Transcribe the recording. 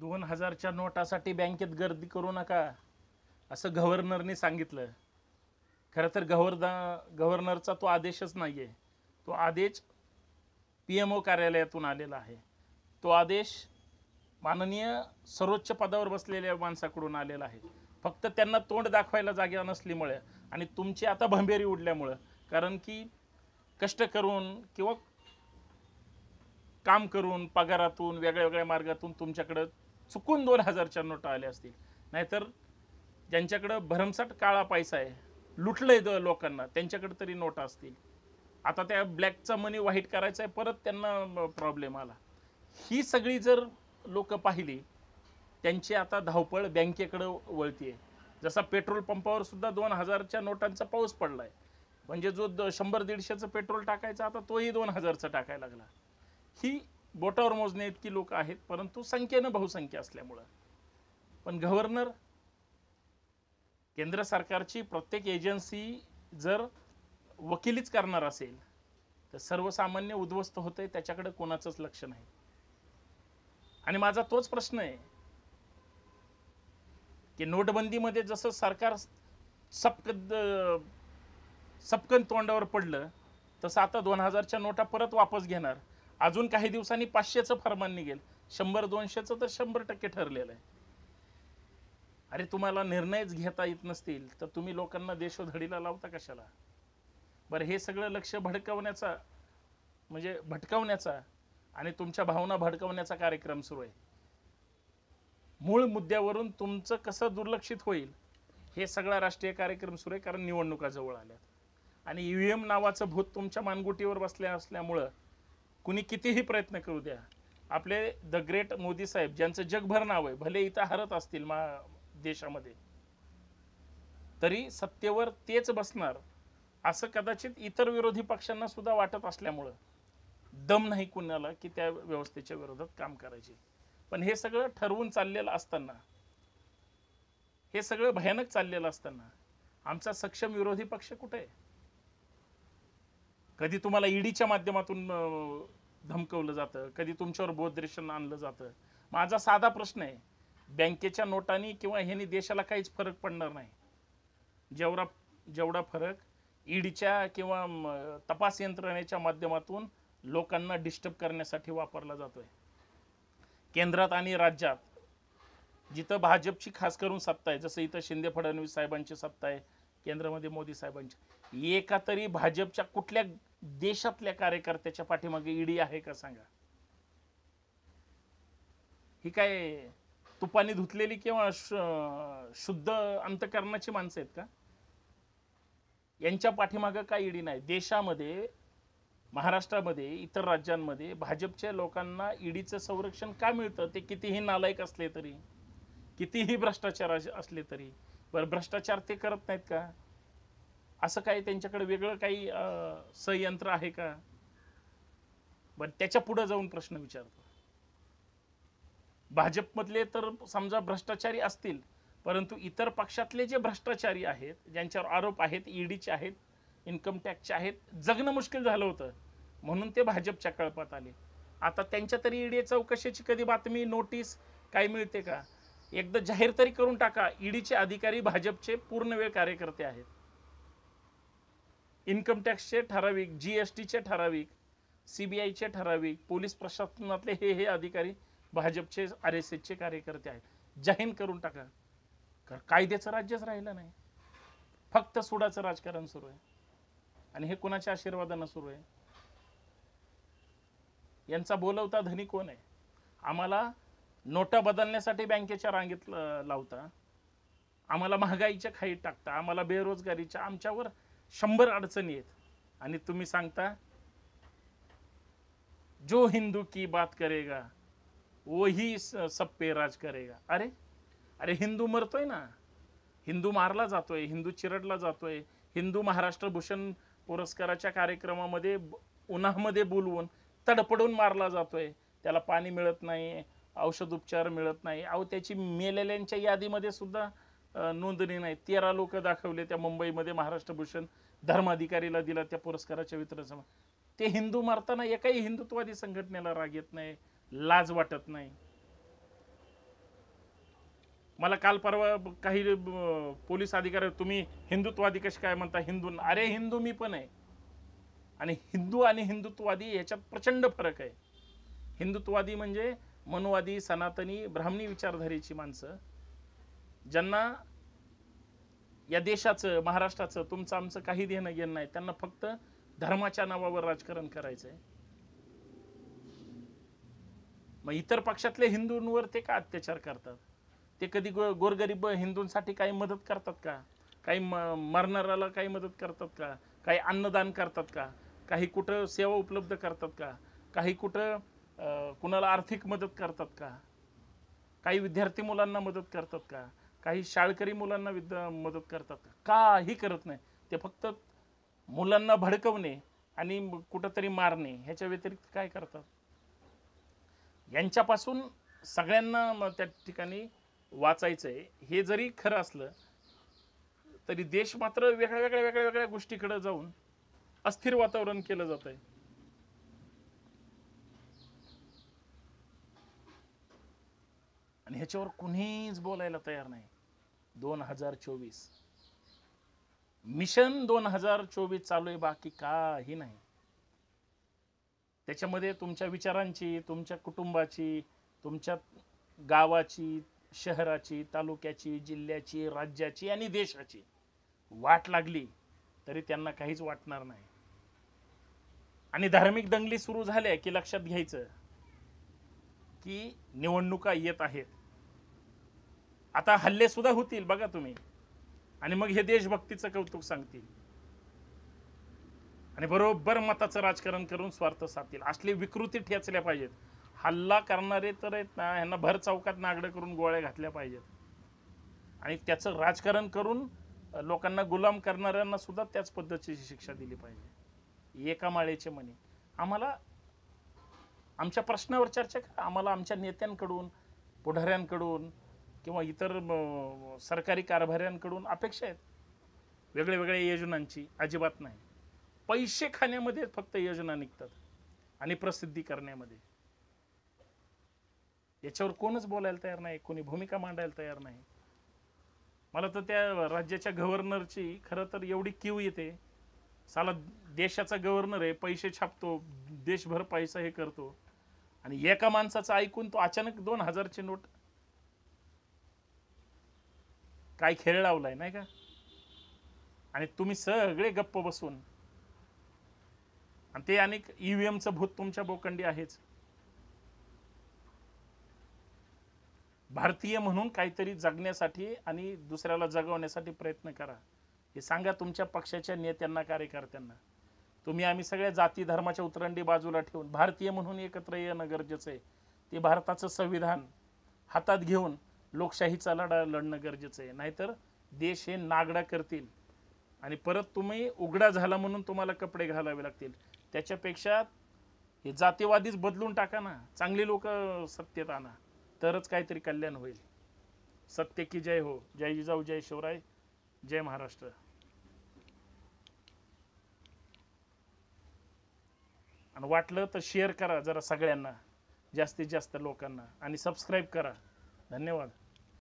दोन हजारच्या नोटासाठी बँकेत गर्दी करू नका असं गव्हर्नरने सांगितलं खरं तर गव्हर्दा गव्हर्नरचा तो आदेशच नाही आहे तो आदेश पी एम ओ कार्यालयातून आलेला आहे तो आदेश माननीय सर्वोच्च पदावर बसलेल्या माणसाकडून आलेला आहे फक्त त्यांना तोंड दाखवायला जागा नसल्यामुळे आणि तुमची आता भंभेरी उडल्यामुळं कारण की कष्ट करून किंवा काम करून पगारातून वेगळ्या वेगळ्या मार्गातून तुमच्याकडं चुकून दोन हजारच्या नोटा आल्या असतील नाहीतर ज्यांच्याकडं भरमसाट काळा पैसा आहे लुटलंय लोकांना त्यांच्याकडे तरी नोटा असतील आता त्या ब्लॅकचा मनी व्हाईट करायचा आहे परत त्यांना प्रॉब्लेम आला ही सगळी जर लोक पाहिली त्यांची आता धावपळ बँकेकडं वळतीये जसा पेट्रोल पंपावर सुद्धा दोन हजारच्या नोटांचा पाऊस पडला आहे म्हणजे जो शंभर दीडशेचं पेट्रोल टाकायचा आता तोही दोन हजारचा टाकायला लागला ही बोटावर मोजणे इतकी लोक आहेत परंतु संख्येनं बहुसंख्या असल्यामुळं पण गव्हर्नर केंद्र सरकारची प्रत्येक एजन्सी जर वकिलीच करणार असेल तर सर्वसामान्य उद्ध्वस्त होते त्याच्याकडे कोणाचंच लक्ष नाही आणि माझा तोच प्रश्न आहे की नोटबंदीमध्ये जसं सरकार सपक सपकन तोंडावर पडलं तसं आता दोन हजारच्या नोटा परत वापस घेणार अजून काही दिवसांनी पाचशेचं फरमान निघेल शंभर दोनशेचं तर शंभर टक्के ठरलेलं आहे अरे तुम्हाला निर्णयच घेता येत नसतील तर तुम्ही लोकांना देशोधडीला लावता कशाला बरं हे सगळं लक्ष भडकवण्याचा म्हणजे भटकवण्याचा आणि तुमच्या भावना भडकवण्याचा कार्यक्रम सुरू आहे मूळ मुद्द्यावरून तुमचं कसं दुर्लक्षित होईल हे सगळा राष्ट्रीय कार्यक्रम सुरू आहे कारण निवडणुका जवळ आल्यात आणि ई e व्ही नावाचं भूत तुमच्या मानगुटीवर बसल्या असल्यामुळं कुणी कितीही प्रयत्न करू द्या आपले द ग्रेट मोदी साहेब ज्यांचं जगभर नाव आहे भले इथं हरत असतील मा देशामध्ये तरी सत्तेवर तेच बसणार असं कदाचित इतर विरोधी पक्षांना सुद्धा वाटत असल्यामुळं दम नाही कुणाला की त्या व्यवस्थेच्या विरोधात काम करायचे पण हे सगळं ठरवून चाललेलं असताना हे सगळं भयानक चाललेलं असताना आमचा सक्षम विरोधी पक्ष कुठे आहे कधी तुम्हाला ईडीच्या माध्यमातून धमकवलं जातं कधी तुमच्यावर बोधरेशन आणलं जातं माझा साधा प्रश्न आहे बँकेच्या नोटांनी किंवा ह्यानी देशाला काहीच फरक पडणार नाही जेवढा जेवढा फरक ईडीच्या किंवा तपास यंत्रणेच्या माध्यमातून लोकांना डिस्टर्ब करण्यासाठी वापरला जातोय केंद्रात आणि राज्यात जिथं भाजपची खास करून सत्ता आहे जसं इथं शिंदे फडणवीस साहेबांची सत्ता आहे केंद्रामध्ये मोदी साहेबांची एका तरी भाजपच्या कुठल्या देशातल्या कार्यकर्त्याच्या पाठीमागे ईडी आहे का सांगा ही काय तुपाने धुतलेली किंवा शुद्ध अंतकरणाची माणसं आहेत का यांच्या पाठीमागं काय ईडी नाही देशामध्ये महाराष्ट्रामध्ये इतर राज्यांमध्ये भाजपच्या लोकांना ईडीचं संरक्षण का मिळतं ते कितीही नालायक असले तरी कितीही भ्रष्टाचार असले तरी बरं भ्रष्टाचार ते करत नाहीत का असं काय त्यांच्याकडे वेगळं काही संयंत्र आहे का बर त्याच्या पुढे जाऊन प्रश्न विचारतो भाजपमधले तर समजा भ्रष्टाचारी असतील परंतु इतर पक्षातले जे भ्रष्टाचारी आहेत ज्यांच्यावर आरोप आहेत ईडीचे e आहेत इन्कम टॅक्सचे आहेत जगणं मुश्किल झालं होतं म्हणून ते भाजपच्या कळपात आले आता त्यांच्या तरी ईडी e चौकशीची कधी बातमी नोटीस काय मिळते का एकदा जाहीर तरी करून टाका ईडीचे e अधिकारी भाजपचे पूर्ण वेळ कार्यकर्ते आहेत इन्कम टॅक्सचे ठराविक जी एस ठराविक सी बी ठराविक पोलीस प्रशासनातले हे हे अधिकारी भाजपचे आर एस एसचे कार्यकर्ते आहेत जाहीर करून टाका कारण कायद्याचं राज्यच राहिलं नाही फक्त सुडाचं राजकारण सुरू आहे आणि हे कोणाच्या आशीर्वादानं सुरू आहे यांचा बोलवता धनी कोण आहे आम्हाला नोटा बदलण्यासाठी बँकेच्या रांगेत लावता आम्हाला महागाईच्या खाईत टाकता आम्हाला बेरोजगारीच्या आमच्यावर शंभर अडचणी आहेत आणि तुम्ही सांगता जो हिंदू की बात करेगा वही सब राज करेगा अरे अरे हिंदू मरतोय ना हिंदू मारला जातोय हिंदू चिरडला जातोय हिंदू महाराष्ट्र भूषण पुरस्काराच्या कार्यक्रमामध्ये उन्हामध्ये बोलवून तडपडून मारला जातोय त्याला पाणी मिळत नाही औषध उपचार मिळत नाही अहो त्याची मेलेल्यांच्या यादीमध्ये सुद्धा नोंदणी नाही तेरा लोक दाखवले त्या मुंबईमध्ये महाराष्ट्र भूषण धर्माधिकारीला दिला त्या पुरस्काराच्या समोर ते हिंदू मारताना एकाही हिंदुत्ववादी संघटनेला राग येत नाही लाज वाटत नाही मला काल परवा काही पोलीस अधिकारी तुम्ही हिंदुत्ववादी कसे काय म्हणता हिंदू अरे हिंदू मी पण आहे आणि हिंदू आणि हिंदुत्ववादी याच्यात प्रचंड फरक आहे हिंदुत्ववादी म्हणजे मनुवादी सनातनी ब्राह्मणी विचारधारेची माणसं ज्यांना या देशाचं महाराष्ट्राचं तुमचं आमचं काही देणं घेणं नाही त्यांना फक्त धर्माच्या नावावर राजकारण करायचंय मग इतर पक्षातले हिंदूंवर ते का अत्याचार करतात ते कधी गोरगरीब हिंदूंसाठी काही मदत करतात का काही मरणाऱ्याला काही मदत करतात का काही अन्नदान करतात का काही कुठं सेवा उपलब्ध करतात का काही कुठं कुणाला आर्थिक मदत करतात का काही विद्यार्थी मुलांना मदत करतात का काही शाळकरी मुलांना मदत करतात काही करत नाही ते फक्त मुलांना भडकवणे आणि कुठंतरी मारणे ह्याच्या व्यतिरिक्त काय करतात यांच्यापासून सगळ्यांना त्या ठिकाणी वाचायचं हे जरी खरं असलं तरी देश मात्र वेगळ्या वेगळ्या वेगळ्या वेगळ्या गोष्टीकडे जाऊन अस्थिर वातावरण केलं जात आहे आणि ह्याच्यावर कुणीच बोलायला तयार नाही दोन हजार चोवीस मिशन दोन हजार चोवीस चालू आहे बाकी काही नाही त्याच्यामध्ये तुमच्या विचारांची तुमच्या कुटुंबाची तुमच्या गावाची शहराची तालुक्याची जिल्ह्याची राज्याची आणि देशाची वाट लागली तरी त्यांना काहीच वाटणार नाही आणि धार्मिक दंगली सुरू झाल्या की लक्षात घ्यायचं की निवडणुका येत आहेत आता हल्ले सुद्धा होतील बघा तुम्ही आणि मग हे देशभक्तीचं कौतुक सांगतील आणि बरोबर मताचं राजकारण करून स्वार्थ साधतील असली विकृती ठेचल्या पाहिजेत हल्ला करणारे तर आहेत ना ह्यांना भर चौकात नागडं करून गोळ्या घातल्या पाहिजेत आणि त्याचं राजकारण करून लोकांना गुलाम करणाऱ्यांना सुद्धा त्याच पद्धतीची शिक्षा दिली पाहिजे एका माळेचे म्हणे आम्हाला आमच्या प्रश्नावर चर्चा करा आम्हाला आमच्या नेत्यांकडून पुढाऱ्यांकडून किंवा इतर सरकारी कारभाऱ्यांकडून अपेक्षा आहेत वेगळ्या वेगळ्या योजनांची अजिबात नाही पैसे खाण्यामध्ये फक्त योजना निघतात आणि प्रसिद्धी करण्यामध्ये याच्यावर कोणच बोलायला तयार नाही कोणी भूमिका मांडायला तयार नाही मला तर त्या राज्याच्या गव्हर्नरची खरं तर एवढी क्यू येते साला देशाचा गव्हर्नर आहे पैसे छापतो देशभर पैसा हे करतो आणि एका माणसाचं ऐकून तो अचानक दोन हजारची नोट काय खेळ लावलाय नाही का आणि तुम्ही सगळे गप्प बसून आणि ते अनेक e च भूत तुमच्या बोकंडी आहेच भारतीय म्हणून काहीतरी जगण्यासाठी आणि दुसऱ्याला जगवण्यासाठी प्रयत्न करा हे सांगा तुमच्या पक्षाच्या नेत्यांना कार्यकर्त्यांना तुम्ही आम्ही सगळ्या जाती धर्माच्या उतरंडी बाजूला ठेवून भारतीय म्हणून एकत्र येणं गरजेचं आहे ते भारताचं संविधान हातात घेऊन लोकशाहीचा लढा लढणं गरजेचं आहे नाहीतर देश हे नागडा करतील आणि परत तुम्ही उघडा झाला म्हणून तुम्हाला कपडे घालावे लागतील त्याच्यापेक्षा हे जातीवादीच बदलून टाका ना चांगली लोक सत्तेत आणा तरच काहीतरी कल्याण होईल सत्य की जय हो जय जिजाऊ जय शिवराय जय महाराष्ट्र आणि वाटलं तर शेअर करा जरा सगळ्यांना जास्तीत जास्त लोकांना आणि सबस्क्राईब करा धन्यवाद